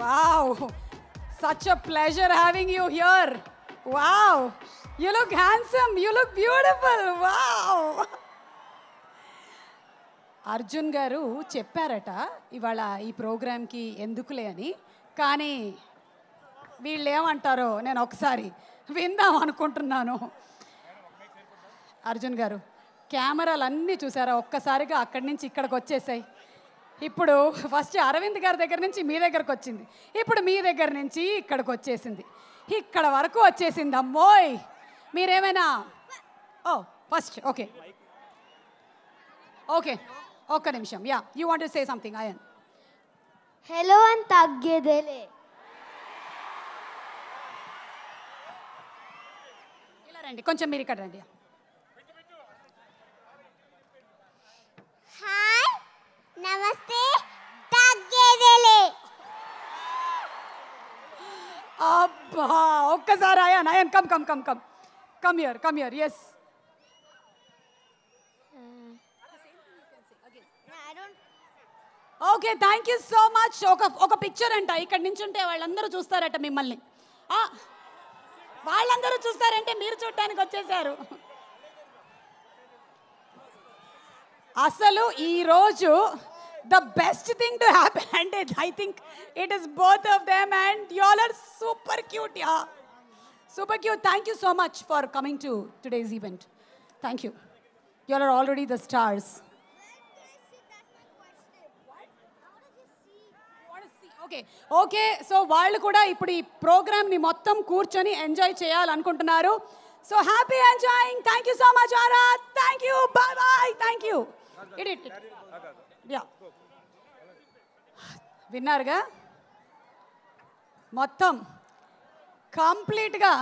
Wow. Such a pleasure having you here. Wow. You look handsome. You look beautiful. Wow. Arjun గారు చెప్పారట ఇవాళ ఈ ప్రోగ్రామ్కి ఎందుకులే అని కానీ వీళ్ళు ఏమంటారో నేను ఒకసారి విందాం అనుకుంటున్నాను అర్జున్ గారు కెమెరాలు అన్నీ చూసారా ఒక్కసారిగా అక్కడి నుంచి ఇక్కడికి వచ్చేసాయి ఇప్పుడు ఫస్ట్ అరవింద్ గారి దగ్గర నుంచి మీ దగ్గరకు వచ్చింది ఇప్పుడు మీ దగ్గర నుంచి ఇక్కడికి వచ్చేసింది ఇక్కడ వరకు వచ్చేసింది అమ్మోయ్ మీరేమైనా ఓ ఫస్ట్ ఓకే ఓకే ఒక్క నిమిషం yeah you want say something అన్ హలో అని తగ్గేదే ఇలా రండి కొంచెం మీరు ఇక్కడ రండి యా అబ్బా ఒక్కసారి Ayaan Ayaan come come come come come here come here yes okay thank you so much ఒక ఒక పిక్చర్ అంట ఇక్కడ నుంచి ఉంటే వాళ్ళందరూ చూస్తారట మిమ్మల్ని వాళ్ళందరూ చూస్తారంటే మీరు చూడటానికి వచ్చేసారు అసలు ఈరోజు the best thing to happen. And I think it is both of them. And y'all are super cute, yeah. Super cute. Thank you so much for coming to today's event. Thank you. Y'all are already the stars. Okay. So, so koda, కూడా program ni ప్రోగ్రామ్ని kurchani enjoy enjoy Ankuntanaru. So happy enjoying. Thank you so much, ఆరా Thank you. Bye bye. Thank you. It it yeah విన్నారుగా మొత్తం కంప్లీట్గా